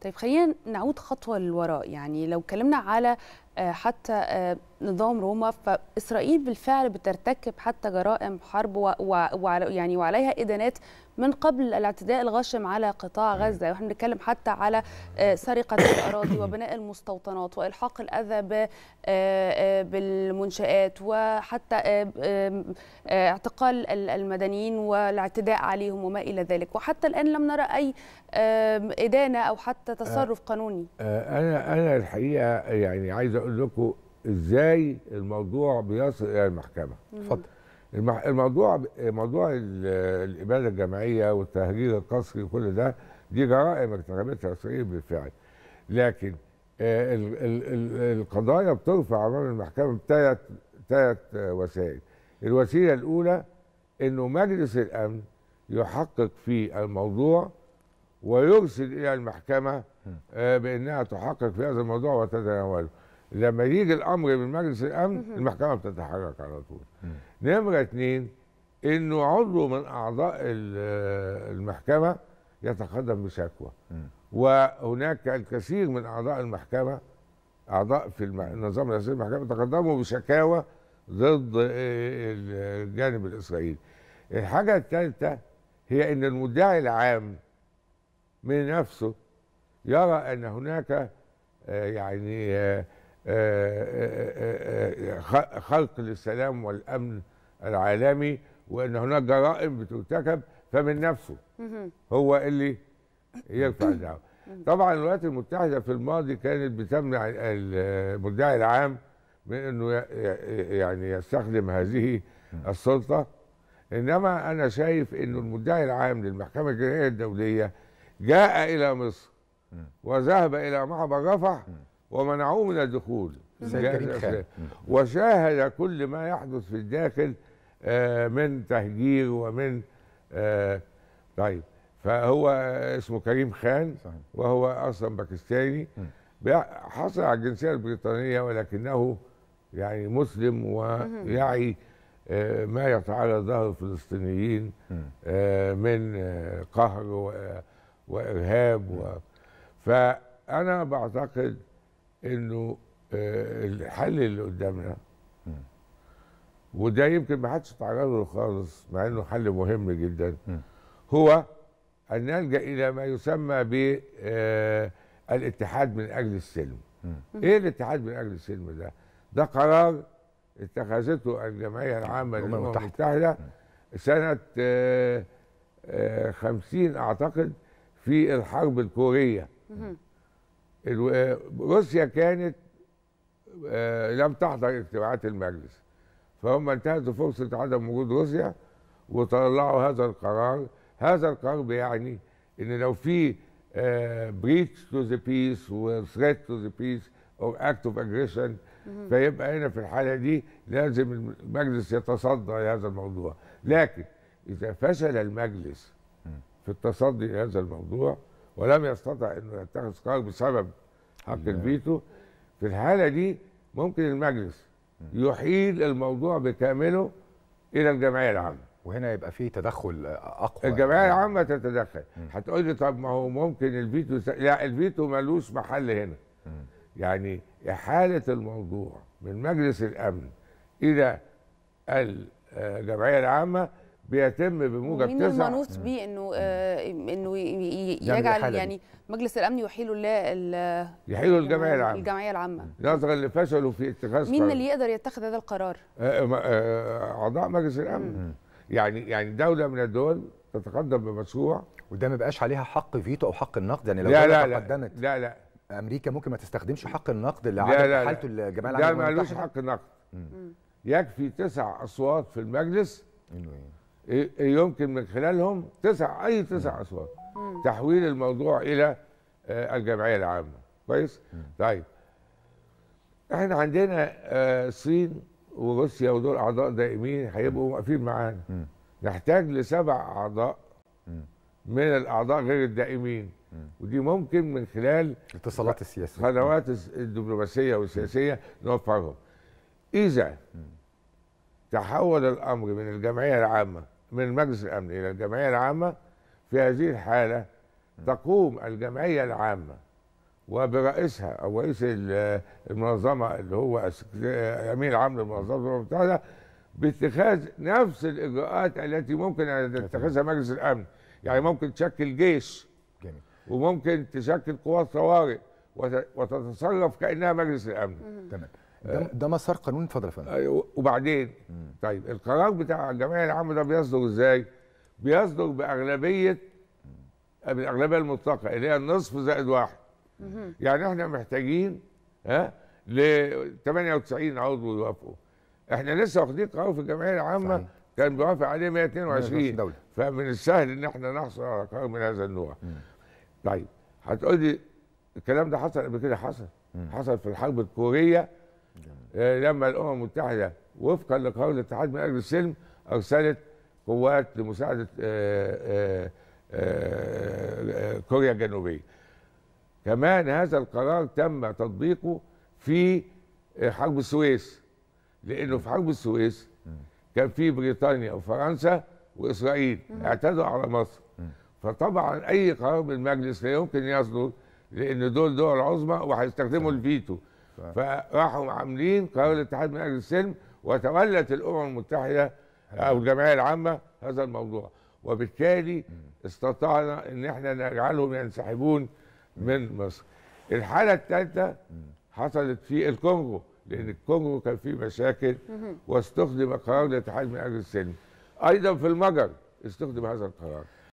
طيب خلينا نعود خطوه للوراء يعني لو اتكلمنا على آه، حتى آه، نظام روما فاسرائيل بالفعل بترتكب حتى جرائم حرب ويعني وعليها ادانات من قبل الاعتداء الغاشم على قطاع غزه واحنا بنتكلم حتى على آه، سرقه الاراضي وبناء المستوطنات والحاق الاذى بالمنشات وحتى اعتقال المدنيين والاعتداء عليهم وما الى ذلك وحتى الان لم نرى اي ادانه او حتى تصرف قانوني انا انا الحقيقه يعني عايز اقول اقول لكم ازاي الموضوع بيصل الى المحكمه اتفضل الموضوع موضوع الاباده الجماعيه والتهجير القسري وكل ده دي جرائم ارتكبتها اسرائيل بالفعل لكن آه، القضايا بترفع امام المحكمه بثلاث ثلاث وسائل الوسيله الاولى انه مجلس الامن يحقق في الموضوع ويرسل الى المحكمه آه، بانها تحقق في هذا الموضوع وتتناوله لما يجي الامر من مجلس الامن المحكمه بتتحرك على طول نمره اتنين انه عضو من اعضاء المحكمه يتقدم بشكوى وهناك الكثير من اعضاء المحكمه اعضاء في النظام الاساسي المحكمه تقدموا بشكاوى ضد آه، الجانب الاسرائيلي الحاجه الثالثه هي ان المدعي العام من نفسه يرى ان هناك آه، يعني آه، آه، آه، آه، خلق للسلام والامن العالمي وان هناك جرائم بترتكب فمن نفسه هو اللي يرفع الدعوه طبعا الولايات المتحده في الماضي كانت بتمنع المدعي العام من انه يعني يستخدم هذه السلطه انما انا شايف انه المدعي العام للمحكمه الجنائيه الدوليه جاء الى مصر وذهب الى معبر رفح ومنعوه من الدخول وشاهد كل ما يحدث في الداخل آه، من تهجير ومن آه، طيب فهو اسمه كريم خان وهو اصلا باكستاني حصل على الجنسيه البريطانيه ولكنه يعني مسلم ويعي آه، ما يتعالى ظهر الفلسطينيين من قهر وارهاب و فانا بعتقد انه آه، الحل اللي قدامنا وده يمكن ما حدش اتعرض له خالص مع انه حل مهم جدا هو ان نلجا الى ما يسمى ب آه، الاتحاد من اجل السلم ايه الاتحاد من اجل السلم ده ده قرار اتخذته الجمعيه العامه للامم المتحده سنه آه، خمسين اعتقد في الحرب الكوريه آه، روسيا كانت آه، لم تحضر اجتماعات المجلس فهم انتهزوا فرصة عدم وجود روسيا وطلعوا هذا القرار هذا القرار بيعني ان لو في بريتش تو ذا بيس وثريت تو ذا بيس او اكت اوف اجريشن فيبقى هنا في الحاله دي لازم المجلس يتصدى لهذا الموضوع لكن اذا فشل المجلس في التصدي لهذا الموضوع ولم يستطع انه يتخذ قرار بسبب حق نعم. الفيتو في الحاله دي ممكن المجلس يحيل الموضوع بكامله الى الجمعيه العامه وهنا يبقى في تدخل اقوى الجمعيه نعم. العامه تتدخل هتقول لي طب ما هو ممكن الفيتو س... لا الفيتو ملوش محل هنا يعني احاله الموضوع من مجلس الامن الى آه، الجمعيه العامه بيتم بموجب ومين تسع المنوط بيه انه آه انه يجعل يعني مجلس الامن يحيله لا يحيله الجمعيه العامه الجمعيه العامه نظرا لفشله في اتخاذ مين اللي يقدر يتخذ هذا القرار؟ آه، آه، آه، اعضاء مجلس الامن مم. يعني يعني دوله من الدول تتقدم بمشروع وده ما بقاش عليها حق فيتو او حق النقد يعني لو لا لا لا لا لا امريكا ممكن ما تستخدمش حق النقد اللي على حالته الجمعيه العامه لا لوش حق النقد مم. يكفي تسع اصوات في المجلس انه إيه؟ إيه، إيه، يمكن من خلالهم تسع اي تسع اصوات تحويل الموضوع الى آه، الجمعيه العامه كويس طيب احنا عندنا آه، الصين وروسيا ودول اعضاء دائمين هيبقوا واقفين معانا نحتاج لسبع اعضاء من الاعضاء غير الدائمين ودي ممكن من خلال الاتصالات السياسيه قنوات الدبلوماسيه والسياسيه نوفرهم اذا تحول الامر من الجمعيه العامه من المجلس الامني الى الجمعيه العامه في هذه الحاله تقوم الجمعيه العامه وبرئيسها او رئيس المنظمه اللي هو امين عام للمنظمه المتحده باتخاذ نفس الاجراءات التي ممكن ان يتخذها مجلس الامن يعني ممكن تشكل جيش جميل. وممكن تشكل قوات طوارئ وتتصرف كانها مجلس الامن تمام ده, ده مسار قانوني اتفضل يا فندم أيوة، وبعدين مم. طيب القرار بتاع الجمعيه العامه ده بيصدر ازاي؟ بيصدر باغلبيه آه، بالاغلبيه المطلقه اللي هي النصف زائد واحد مم. يعني احنا محتاجين ها ل 98 عضو يوافقوا احنا لسه واخدين قرار في الجمعيه العامه صحيح. كان بيوافق عليه 122 دولة. فمن السهل ان احنا نحصل على قرار من هذا النوع مم. طيب هتقول لي الكلام ده حصل قبل كده حصل مم. حصل في الحرب الكوريه آه، لما الامم المتحده وفقا لقانون الاتحاد من اجل السلم ارسلت قوات لمساعده آه، آه، كوريا الجنوبيه. كمان هذا القرار تم تطبيقه في حرب السويس لانه في حرب السويس كان في بريطانيا وفرنسا واسرائيل اعتدوا على مصر فطبعا اي قرار من المجلس لا يمكن يصدر لان دول دول عظمى وهيستخدموا الفيتو فراحوا عاملين قرار الاتحاد من اجل السلم وتولت الامم المتحده او الجمعيه العامه هذا الموضوع وبالتالي استطعنا ان احنا نجعلهم ينسحبون من مصر الحاله الثالثه حصلت في الكونغو لان الكونغو كان فيه مشاكل واستخدم قرار الاتحاد من اجل السلم ايضا في المجر استخدم هذا القرار